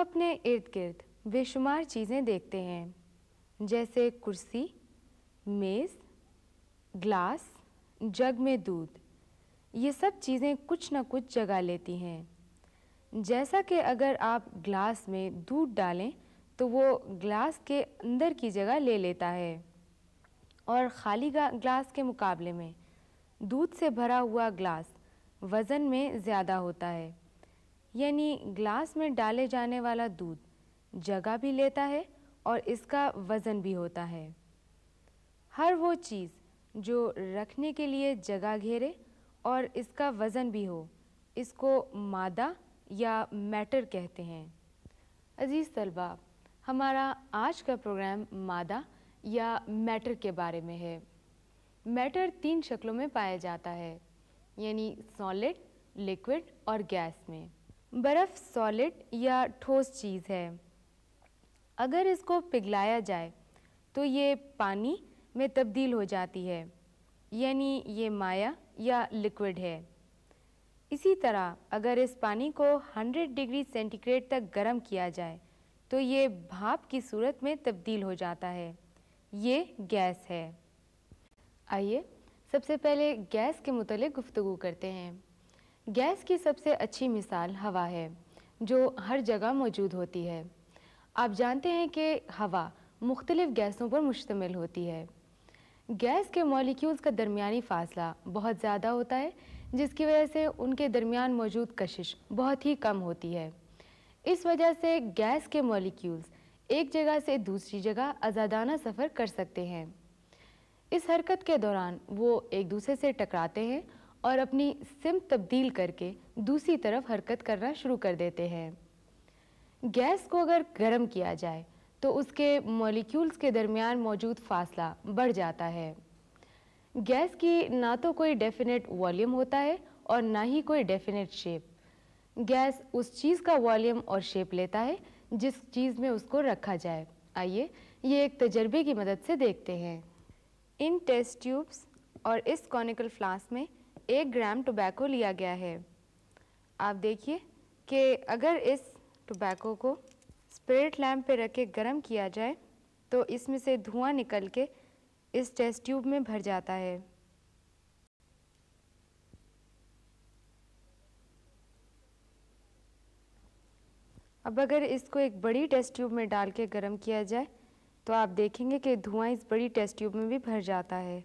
अपने इर्द गिर्द बेशुमार चीज़ें देखते हैं जैसे कुर्सी मेज़ ग्लास जग में दूध ये सब चीज़ें कुछ ना कुछ जगह लेती हैं जैसा कि अगर आप ग्लास में दूध डालें तो वो ग्लास के अंदर की जगह ले लेता है और खाली ग्लास के मुकाबले में दूध से भरा हुआ ग्लास वज़न में ज़्यादा होता है यानी ग्लास में डाले जाने वाला दूध जगह भी लेता है और इसका वज़न भी होता है हर वो चीज़ जो रखने के लिए जगह घेरे और इसका वज़न भी हो इसको मादा या मैटर कहते हैं अजीज़ तलबा हमारा आज का प्रोग्राम मादा या मैटर के बारे में है मैटर तीन शक्लों में पाया जाता है यानी सॉलिड लिक्विड और गैस में बर्फ़ सॉलिड या ठोस चीज़ है अगर इसको पिघलाया जाए तो ये पानी में तब्दील हो जाती है यानी ये माया या लिक्विड है इसी तरह अगर इस पानी को 100 डिग्री सेंटीग्रेड तक गर्म किया जाए तो ये भाप की सूरत में तब्दील हो जाता है ये गैस है आइए सबसे पहले गैस के मतलब गुफ्तु करते हैं गैस की सबसे अच्छी मिसाल हवा है जो हर जगह मौजूद होती है आप जानते हैं कि हवा मुख्तलिफ़ गैसों पर मुश्तमिल होती है गैस के मॉलिक्यूल्स का दरमियानी फासला बहुत ज़्यादा होता है जिसकी वजह से उनके दरमियान मौजूद कशिश बहुत ही कम होती है इस वजह से गैस के मॉलिक्यूल्स एक जगह से दूसरी जगह आज़ादाना सफ़र कर सकते हैं इस हरकत के दौरान वो एक दूसरे से टकराते हैं और अपनी सिम तब्दील करके दूसरी तरफ हरकत करना शुरू कर देते हैं गैस को अगर गर्म किया जाए तो उसके मॉलिक्यूल्स के दरमियान मौजूद फासला बढ़ जाता है गैस की ना तो कोई डेफिनेट वॉल्यूम होता है और ना ही कोई डेफिनेट शेप गैस उस चीज़ का वॉल्यूम और शेप लेता है जिस चीज़ में उसको रखा जाए आइए ये एक तजर्बे की मदद से देखते हैं इन टेस्ट ट्यूब्स और इस कॉनिकल फ्लास्क में एक ग्राम टोबैको लिया गया है आप देखिए कि अगर इस टोबैको को स्पिरिट लैम्प पर रख के गर्म किया जाए तो इसमें से धुआं निकल के इस टेस्ट ट्यूब में भर जाता है अब अगर इसको एक बड़ी टेस्ट ट्यूब में डाल के गर्म किया जाए तो आप देखेंगे कि धुआं इस बड़ी टेस्ट ट्यूब में भी भर जाता है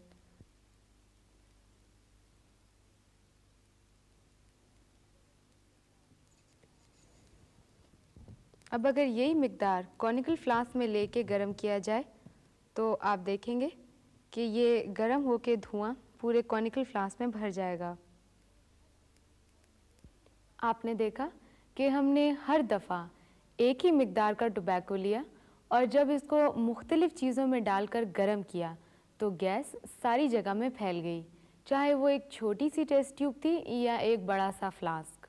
अब अगर यही मकदार कॉनिकल फ्लास में लेके गर्म किया जाए तो आप देखेंगे कि ये गर्म के धुआं पूरे कॉनिकल फ्लास में भर जाएगा आपने देखा कि हमने हर दफ़ा एक ही मकदार का टोबैको लिया और जब इसको मुख्तलिफ़ चीज़ों में डालकर गर्म किया तो गैस सारी जगह में फैल गई चाहे वो एक छोटी सी टेस्ट ट्यूब थी या एक बड़ा सा फ्लास्क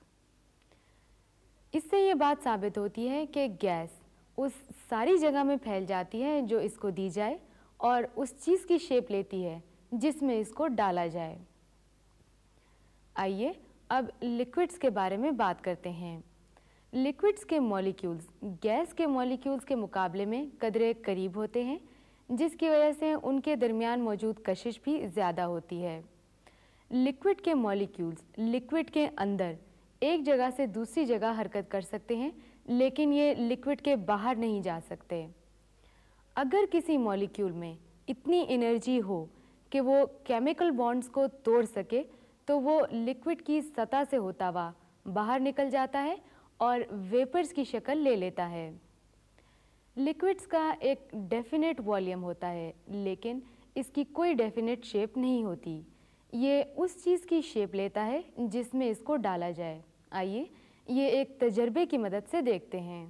इससे ये बात साबित होती है कि गैस उस सारी जगह में फैल जाती है जो इसको दी जाए और उस चीज़ की शेप लेती है जिसमें इसको डाला जाए आइए अब लिक्विड्स के बारे में बात करते हैं लिक्विड्स के मॉलिक्यूल्स गैस के मॉलिक्यूल्स के मुकाबले में कदरे करीब होते हैं जिसकी वजह से उनके दरमियान मौजूद कशिश भी ज़्यादा होती है लिक्विड के मॉलिक्यूल्स लिक्विड के अंदर एक जगह से दूसरी जगह हरकत कर सकते हैं लेकिन ये लिक्विड के बाहर नहीं जा सकते अगर किसी मॉलिक्यूल में इतनी एनर्जी हो कि वो केमिकल बॉन्ड्स को तोड़ सके तो वो लिक्विड की सतह से होता हुआ बाहर निकल जाता है और वेपर्स की शक्ल ले लेता है लिक्विड्स का एक डेफिनेट वॉल्यूम होता है लेकिन इसकी कोई डेफिनेट शेप नहीं होती ये उस चीज़ की शेप लेता है जिसमें इसको डाला जाए आइए ये एक तजर्बे की मदद से देखते हैं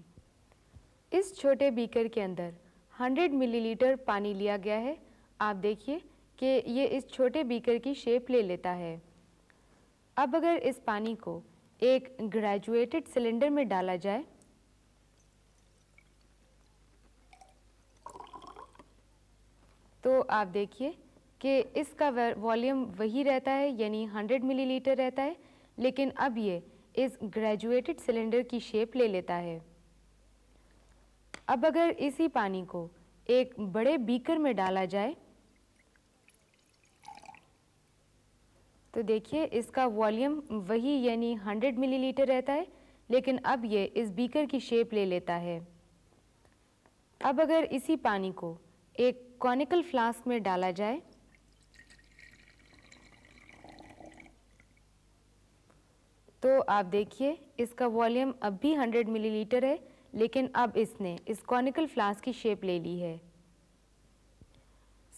इस छोटे बीकर के अंदर 100 मिलीलीटर पानी लिया गया है आप देखिए कि ये इस छोटे बीकर की शेप ले लेता है अब अगर इस पानी को एक ग्रेजुएटेड सिलेंडर में डाला जाए तो आप देखिए कि इसका वॉल्यूम वही रहता है यानी 100 मिलीलीटर रहता है लेकिन अब ये इस ग्रेजुएटेड सिलेंडर की शेप ले लेता है अब अगर इसी पानी को एक बड़े बीकर में डाला जाए तो देखिए इसका वॉल्यूम वही यानी 100 मिलीलीटर रहता है लेकिन अब ये इस बीकर की शेप ले लेता है अब अगर इसी पानी को एक कॉनिकल फ्लास्क में डाला जाए तो आप देखिए इसका वॉल्यूम अब भी 100 मिलीलीटर है लेकिन अब इसने इस कॉनिकल फ्लास्क की शेप ले ली है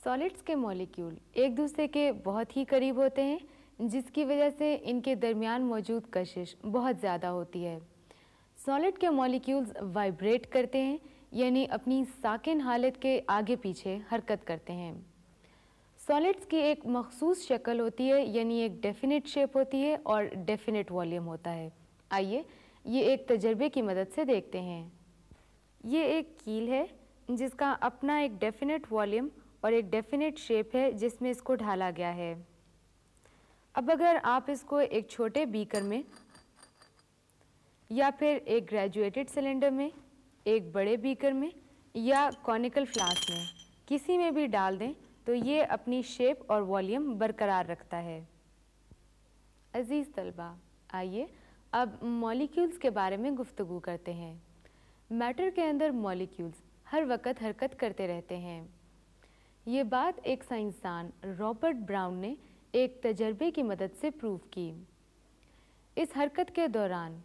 सॉलिड्स के मॉलिक्यूल एक दूसरे के बहुत ही करीब होते हैं जिसकी वजह से इनके दरमियान मौजूद कशिश बहुत ज़्यादा होती है सॉलिड के मॉलिक्यूल्स वाइब्रेट करते हैं यानी अपनी साकिन हालत के आगे पीछे हरकत करते हैं सॉलिड्स की एक मखसूस शक्ल होती है यानी एक डेफिनेट शेप होती है और डेफिनेट वॉल्यूम होता है आइए ये एक तजर्बे की मदद से देखते हैं ये एक कील है जिसका अपना एक डेफिनेट वॉल्यूम और एक डेफिनेट शेप है जिसमें इसको ढाला गया है अब अगर आप इसको एक छोटे बीकर में या फिर एक ग्रेजुएटेड सिलेंडर में एक बड़े बीकर में या कॉनिकल फ्लास्क में किसी में भी डाल दें तो ये अपनी शेप और वॉल्यूम बरकरार रखता है अजीज़ तलबा आइए अब मॉलिक्यूल्स के बारे में गुफ्तु करते हैं मैटर के अंदर मॉलिक्यूल्स हर वक्त हरकत करते रहते हैं ये बात एक साइंसदान रॉबर्ट ब्राउन ने एक तजर्बे की मदद से प्रूव की इस हरकत के दौरान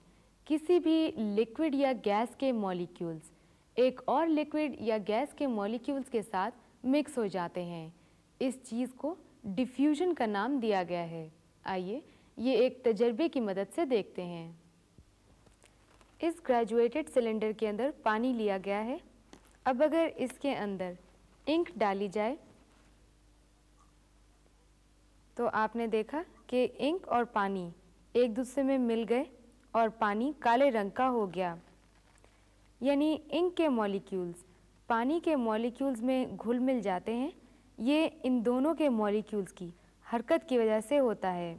किसी भी लिक्विड या गैस के मॉलिक्यूल्स एक और लिक्विड या गैस के मॉलिक्यूल्स के साथ मिक्स हो जाते हैं इस चीज़ को डिफ्यूजन का नाम दिया गया है आइए ये एक तजर्बे की मदद से देखते हैं इस ग्रेजुएटेड सिलेंडर के अंदर पानी लिया गया है अब अगर इसके अंदर इंक डाली जाए तो आपने देखा कि इंक और पानी एक दूसरे में मिल गए और पानी काले रंग का हो गया यानी इंक के मॉलिक्यूल्स पानी के मॉलिक्यूल्स में घुल मिल जाते हैं ये इन दोनों के मॉलिक्यूल्स की हरकत की वजह से होता है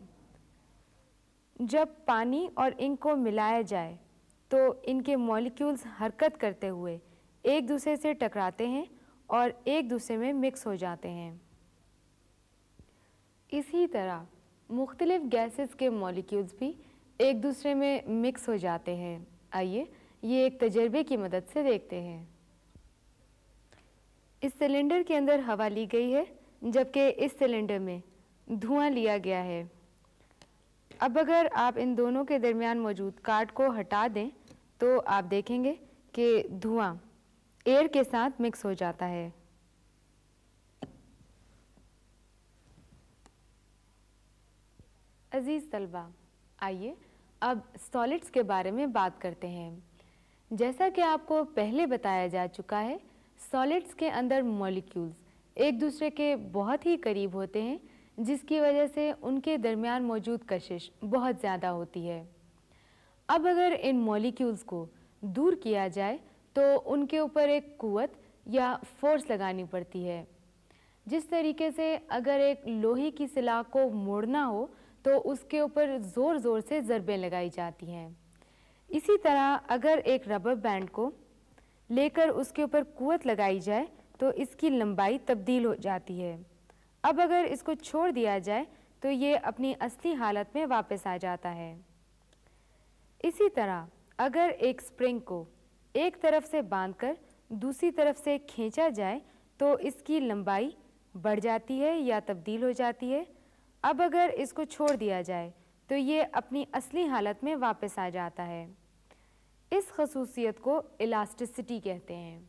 जब पानी और इंक को मिलाया जाए तो इनके मॉलिक्यूल्स हरकत करते हुए एक दूसरे से टकराते हैं और एक दूसरे में मिक्स हो जाते हैं इसी तरह मुख्तलिफ़ गैसेस के मॉलिक्यूल्स भी एक दूसरे में मिक्स हो जाते हैं आइए ये एक तजर्बे की मदद से देखते हैं इस सिलेंडर के अंदर हवा ली गई है जबकि इस सिलेंडर में धुआं लिया गया है अब अगर आप इन दोनों के दरमियान मौजूद काट को हटा दें तो आप देखेंगे कि धुआं एयर के साथ मिक्स हो जाता है अज़ीज़ तलबा आइए अब सॉलिड्स के बारे में बात करते हैं जैसा कि आपको पहले बताया जा चुका है सॉलिड्स के अंदर मॉलिक्यूल्स एक दूसरे के बहुत ही करीब होते हैं जिसकी वजह से उनके दरमियान मौजूद कशिश बहुत ज़्यादा होती है अब अगर इन मॉलिक्यूल्स को दूर किया जाए तो उनके ऊपर एक कुत या फोर्स लगानी पड़ती है जिस तरीके से अगर एक लोहे की सिला को मोड़ना हो तो उसके ऊपर ज़ोर ज़ोर से ज़रबें लगाई जाती हैं इसी तरह अगर एक रबर बैंड को लेकर उसके ऊपर कुवत लगाई जाए तो इसकी लंबाई तब्दील हो जाती है अब अगर इसको छोड़ दिया जाए तो ये अपनी असली हालत में वापस आ जाता है इसी तरह अगर एक स्प्रिंग को एक तरफ से बांधकर दूसरी तरफ से खींचा जाए तो इसकी लंबाई बढ़ जाती है या तब्दील हो जाती है अब अगर इसको छोड़ दिया जाए तो ये अपनी असली हालत में वापस आ जाता है इस खसूसियत को इलास्टिसिटी कहते हैं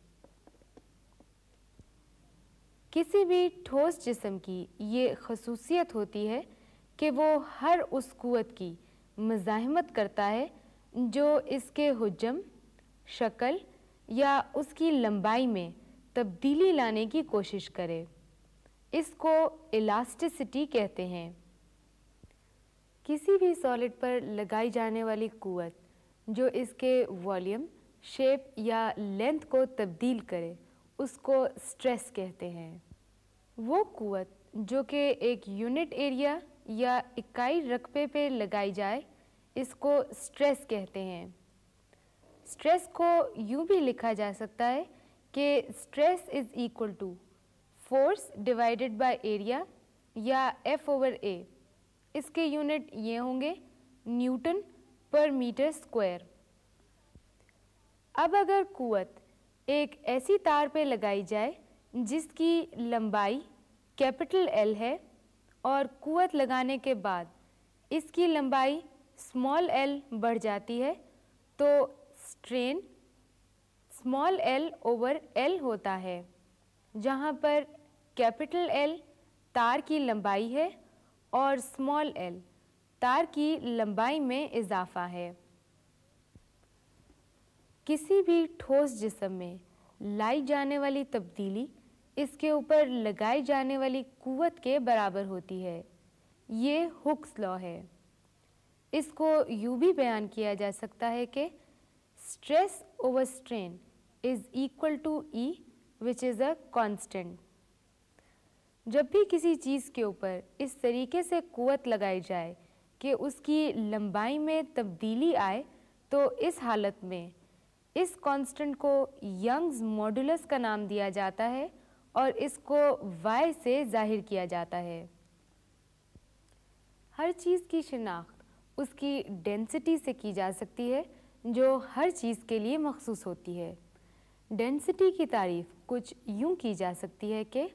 किसी भी ठोस जिसम की ये खसूसियत होती है कि वो हर उस कुत की मज़ाहमत करता है जो इसके हजम शक्ल या उसकी लंबाई में तब्दीली लाने की कोशिश करे इसको इलास्टिसिटी कहते हैं किसी भी सॉलिड पर लगाई जाने वाली कुत जो इसके वॉल्यूम शेप या लेंथ को तब्दील करे उसको स्ट्रेस कहते हैं वो कुत जो कि एक यूनिट एरिया या इकाई रकबे पे लगाई जाए इसको स्ट्रेस कहते हैं स्ट्रेस को यूँ भी लिखा जा सकता है कि stress is equal to force divided by area या एफ ओवर ए इसके यूनिट ये होंगे न्यूटन पर मीटर स्क्वायर अब अगर कुत एक ऐसी तार पर लगाई जाए जिसकी लंबाई कैपिटल एल है और कुत लगाने के बाद इसकी लंबाई स्मॉल एल बढ़ जाती है तो strain small L over L होता है जहाँ पर कैपिटल एल तार की लंबाई है और स्मॉल एल तार की लंबाई में इजाफा है किसी भी ठोस जिसम में लाई जाने वाली तब्दीली इसके ऊपर लगाई जाने वाली कुवत के बराबर होती है ये हुक्स लॉ है इसको यूं भी बयान किया जा सकता है कि stress over strain is equal to E which is a constant जब भी किसी चीज़ के ऊपर इस तरीके से कुवत लगाई जाए कि उसकी लंबाई में तब्दीली आए तो इस हालत में इस कांस्टेंट को यंग्स मॉडुलस का नाम दिया जाता है और इसको वाई से जाहिर किया जाता है हर चीज़ की शिनाख्त उसकी डेंसिटी से की जा सकती है जो हर चीज़ के लिए मखसूस होती है डेंसिटी की तारीफ कुछ यूँ की जा सकती है कि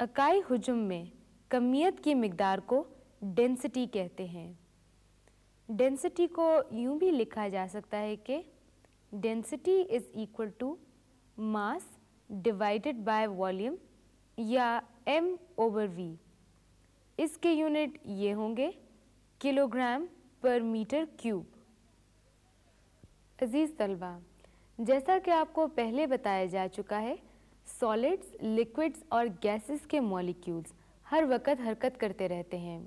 अकाई हजुम में कमियत की मकदार को डेंसिटी कहते हैं डेंसिटी को यूं भी लिखा जा सकता है कि density is equal to mass divided by volume या एम ओवर वी इसके यूनिट ये होंगे किलोग्राम पर मीटर क्यूब अजीज़ तलबा जैसा कि आपको पहले बताया जा चुका है सॉलिड्स लिक्विड्स और गैसेस के मॉलिक्यूल्स हर वक्त हरकत करते रहते हैं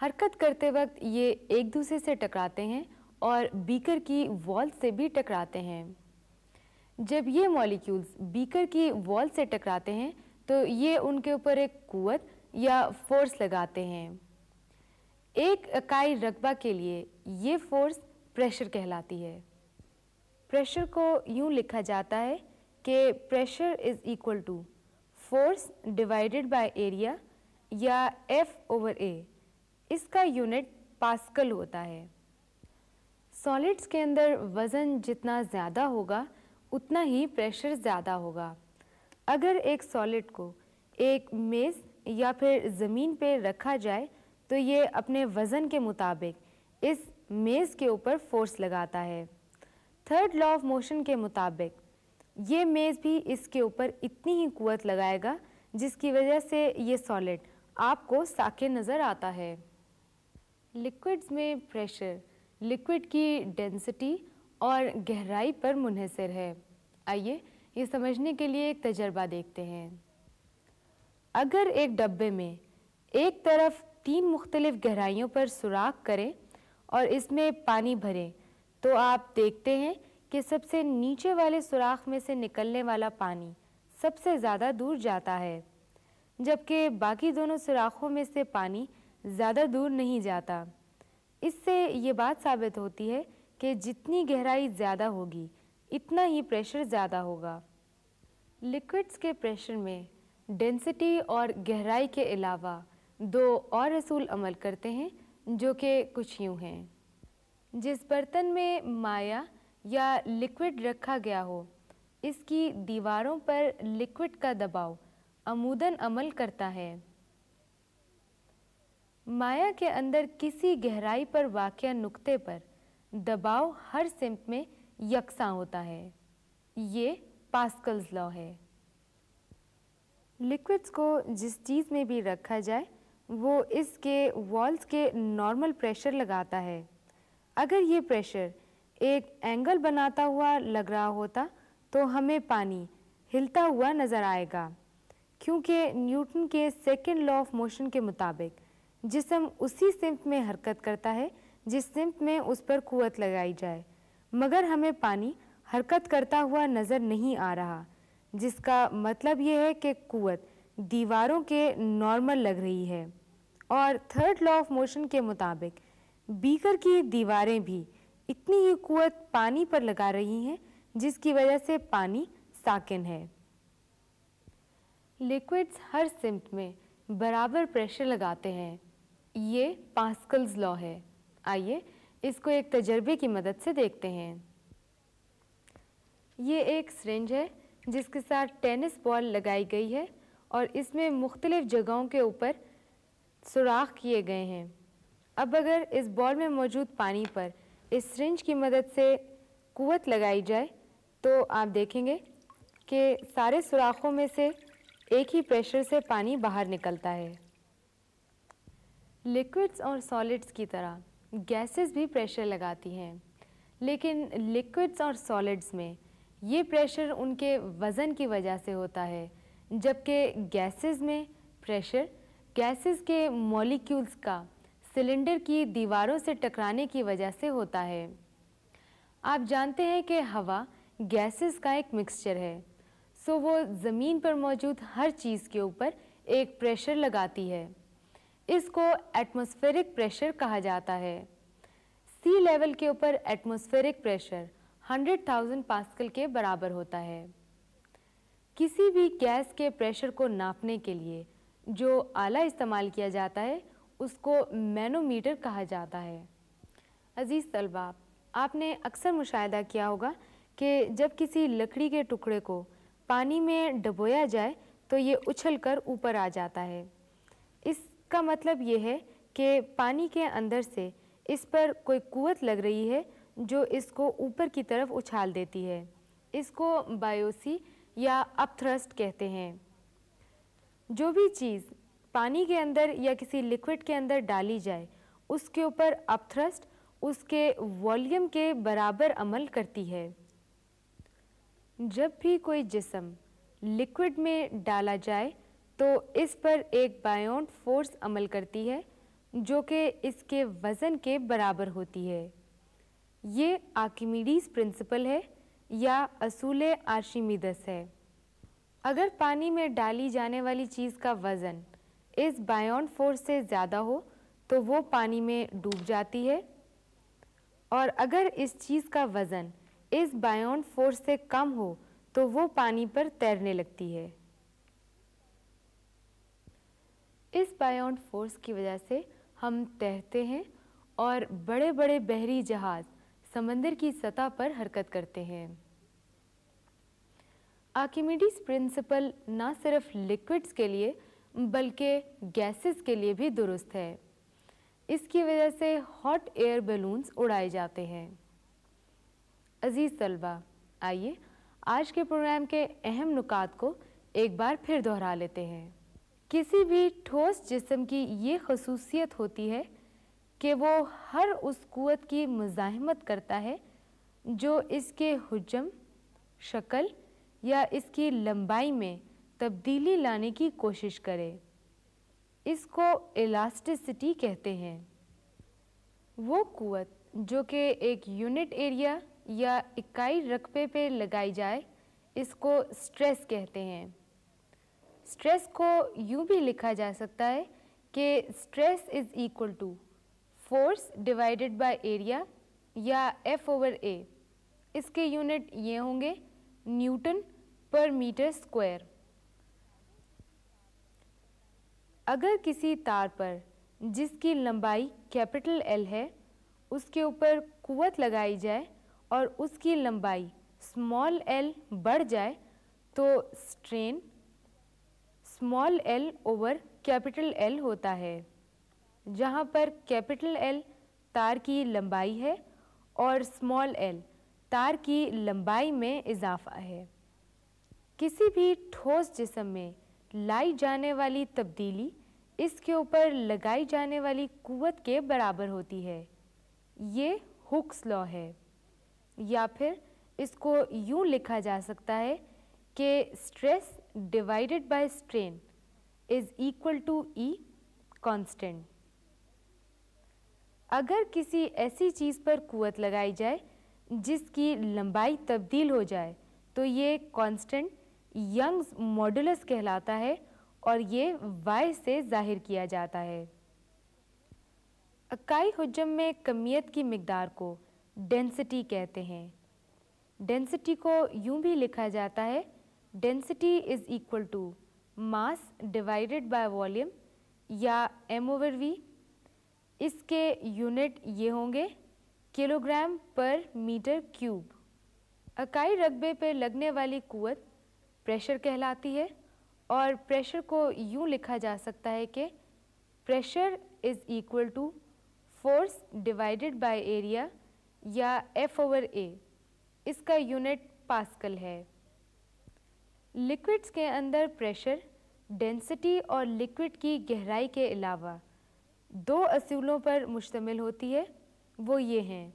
हरकत करते वक्त ये एक दूसरे से टकराते हैं और बीकर की वॉल से भी टकराते हैं जब ये मॉलिक्यूल्स बीकर की वॉल से टकराते हैं तो ये उनके ऊपर एक कुत या फोर्स लगाते हैं एक इकाई रकबा के लिए ये फोर्स प्रेशर कहलाती है प्रेशर को यूँ लिखा जाता है कि pressure is equal to force divided by area या एफ ओवर ए इसका यूनिट पास्कल होता है सॉलिड्स के अंदर वज़न जितना ज़्यादा होगा उतना ही प्रेशर ज़्यादा होगा अगर एक सॉलिड को एक मेज़ या फिर ज़मीन पर रखा जाए तो ये अपने वज़न के मुताबिक इस मेज़ के ऊपर फोर्स लगाता है थर्ड लॉ ऑफ मोशन के मुताबिक ये मेज़ भी इसके ऊपर इतनी ही कुत लगाएगा जिसकी वजह से ये सॉलिड आपको साके नज़र आता है लिक्विड्स में प्रेशर लिक्विड की डेंसिटी और गहराई पर मुनहसर है आइए ये समझने के लिए एक तजर्बा देखते हैं अगर एक डब्बे में एक तरफ तीन मुख्तलिफ गहराइयों पर सुराख करें और इसमें पानी भरें तो आप देखते हैं कि सबसे नीचे वाले सुराख में से निकलने वाला पानी सबसे ज़्यादा दूर जाता है जबकि बाकी दोनों सुराखों में से पानी ज़्यादा दूर नहीं जाता इससे ये बात साबित होती है कि जितनी गहराई ज़्यादा होगी इतना ही प्रेशर ज़्यादा होगा लिक्विड्स के प्रेशर में डेंसिटी और गहराई के अलावा दो और असूल अमल करते हैं जो कि कुछ यूँ हैं जिस बर्तन में माया या लिक्विड रखा गया हो इसकी दीवारों पर लिक्विड का दबाव अमूदन अमल करता है माया के अंदर किसी गहराई पर वाक़ नुक्ते पर दबाव हर सिम्त में यकसा होता है ये पास्कल्स लॉ है लिक्विड्स को जिस चीज़ में भी रखा जाए वो इसके वॉल्स के नॉर्मल प्रेशर लगाता है अगर ये प्रेशर एक एंगल बनाता हुआ लग रहा होता तो हमें पानी हिलता हुआ नज़र आएगा क्योंकि न्यूटन के सेकेंड लॉ ऑफ मोशन के मुताबिक जिसम उसी सिमत में हरकत करता है जिस सिमत में उस पर कुत लगाई जाए मगर हमें पानी हरकत करता हुआ नज़र नहीं आ रहा जिसका मतलब यह है कि कुत दीवारों के नॉर्मल लग रही है और थर्ड लॉ ऑफ मोशन के मुताबिक बीकर की दीवारें भी इतनी ही कुत पानी पर लगा रही हैं जिसकी वजह से पानी साकिन है लिक्विड्स हर सिम्त में बराबर प्रेशर लगाते हैं ये पास्कल्स लॉ है आइए इसको एक तजर्बे की मदद से देखते हैं ये एक सरेंज है जिसके साथ टेनिस बॉल लगाई गई है और इसमें मुख्तलिफ़ जगहों के ऊपर सुराख किए गए हैं अब अगर इस बॉल में मौजूद पानी पर इस सरेंज की मदद से कुवत लगाई जाए तो आप देखेंगे कि सारे सुराखों में से एक ही प्रेशर से पानी बाहर निकलता है लिक्विड्स और सॉलिड्स की तरह गैसेस भी प्रेशर लगाती हैं लेकिन लिक्विड्स और सॉलिड्स में ये प्रेशर उनके वज़न की वजह से होता है जबकि गैसेस में प्रेशर गैसेस के मॉलिक्यूल्स का सिलेंडर की दीवारों से टकराने की वजह से होता है आप जानते हैं कि हवा गैसेस का एक मिक्सचर है सो वो ज़मीन पर मौजूद हर चीज़ के ऊपर एक प्रेशर लगाती है इसको एटमॉस्फेरिक प्रेशर कहा जाता है सी लेवल के ऊपर एटमॉस्फेरिक प्रेशर 100,000 पास्कल के बराबर होता है किसी भी गैस के प्रेशर को नापने के लिए जो आला इस्तेमाल किया जाता है उसको मैनोमीटर कहा जाता है अजीज़ तलबा आपने अक्सर मुशाह किया होगा कि जब किसी लकड़ी के टुकड़े को पानी में डबोया जाए तो ये उछल कर ऊपर आ जाता है का मतलब ये है कि पानी के अंदर से इस पर कोई कुत लग रही है जो इसको ऊपर की तरफ उछाल देती है इसको बायोसी या अपथ्रस्ट कहते हैं जो भी चीज़ पानी के अंदर या किसी लिक्विड के अंदर डाली जाए उसके ऊपर अपथ्रस्ट उसके वॉल्यूम के बराबर अमल करती है जब भी कोई जिसम लिक्विड में डाला जाए तो इस पर एक बायोंट फोर्स अमल करती है जो कि इसके वज़न के बराबर होती है ये आर्किमीडीज प्रिंसिपल है या असूल आशीमिदस है अगर पानी में डाली जाने वाली चीज़ का वज़न इस बायोन्ट फोर्स से ज़्यादा हो तो वो पानी में डूब जाती है और अगर इस चीज़ का वज़न इस बायोन्ट फोर्स से कम हो तो वो पानी पर तैरने लगती है इस बायोंड फोर्स की वजह से हम तैरते हैं और बड़े बड़े बहरी जहाज समंदर की सतह पर हरकत करते हैं आर्किमिडीज प्रिंसिपल ना सिर्फ लिक्विड्स के लिए बल्कि गैसेस के लिए भी दुरुस्त है इसकी वजह से हॉट एयर बलून्स उड़ाए जाते हैं अजीज़ तलबा आइए आज के प्रोग्राम के अहम नुकात को एक बार फिर दोहरा लेते हैं किसी भी ठोस जिस्म की ये खसूसियत होती है कि वो हर उस कुत की मज़ाहमत करता है जो इसके हजम शक्ल या इसकी लंबाई में तब्दीली लाने की कोशिश करे इसको इलास्टिसिटी कहते हैं वो कुत जो कि एक यूनिट एरिया या इकाई रकबे पे लगाई जाए इसको स्ट्रेस कहते हैं स्ट्रेस को यूँ भी लिखा जा सकता है कि stress is equal to force divided by area या एफ ओवर ए इसके यूनिट ये होंगे न्यूटन पर मीटर स्क्वायर अगर किसी तार पर जिसकी लंबाई कैपिटल एल है उसके ऊपर कुवत लगाई जाए और उसकी लंबाई स्मॉल एल बढ़ जाए तो strain small L over capital L होता है जहाँ पर कैपिटल एल तार की लंबाई है और स्मॉल एल तार की लंबाई में इजाफा है किसी भी ठोस जिसम में लाई जाने वाली तब्दीली इसके ऊपर लगाई जाने वाली कुवत के बराबर होती है ये हुक्स लॉ है या फिर इसको यूँ लिखा जा सकता है कि stress divided by strain is equal to E constant. अगर किसी ऐसी चीज़ पर कुवत लगाई जाए जिसकी लंबाई तब्दील हो जाए तो ये कांस्टेंट यंग्स मॉडुलस कहलाता है और ये वाई से जाहिर किया जाता है अकाई हजम में कमियत की मकदार को डेंसिटी कहते हैं डेंसिटी को यूं भी लिखा जाता है density is equal to mass divided by volume या एम ओवर वी इसके यूनिट ये होंगे किलोग्राम पर मीटर क्यूब अकाई रकबे पर लगने वाली कुत प्रेशर कहलाती है और प्रेशर को यूँ लिखा जा सकता है कि pressure is equal to force divided by area या एफ ओवर ए इसका यूनिट पास्कल है लिक्विड्स के अंदर प्रेशर डेंसिटी और लिक्विड की गहराई के अलावा दो असूलों पर मुश्तमिल होती है वो ये हैं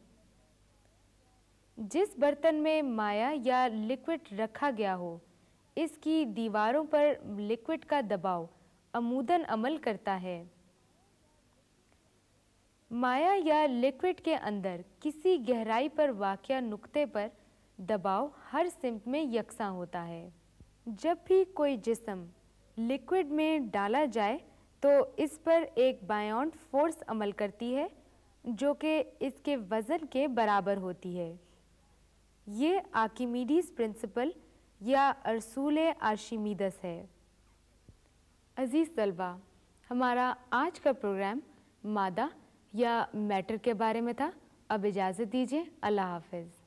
जिस बर्तन में माया या लिक्विड रखा गया हो इसकी दीवारों पर लिक्विड का दबाव अमूदन अमल करता है माया या लिक्विड के अंदर किसी गहराई पर वाक़ नुक्ते पर दबाव हर सिम्प में यकसा होता है जब भी कोई जिसम लिक्विड में डाला जाए तो इस पर एक बायोंड फोर्स अमल करती है जो कि इसके वज़न के बराबर होती है ये आकीमीडीज प्रिंसिपल या अरसूल आशीमीदस है अज़ीज़ तलबा हमारा आज का प्रोग्राम मादा या मैटर के बारे में था अब इजाज़त दीजिए अल्लाह हाफिज़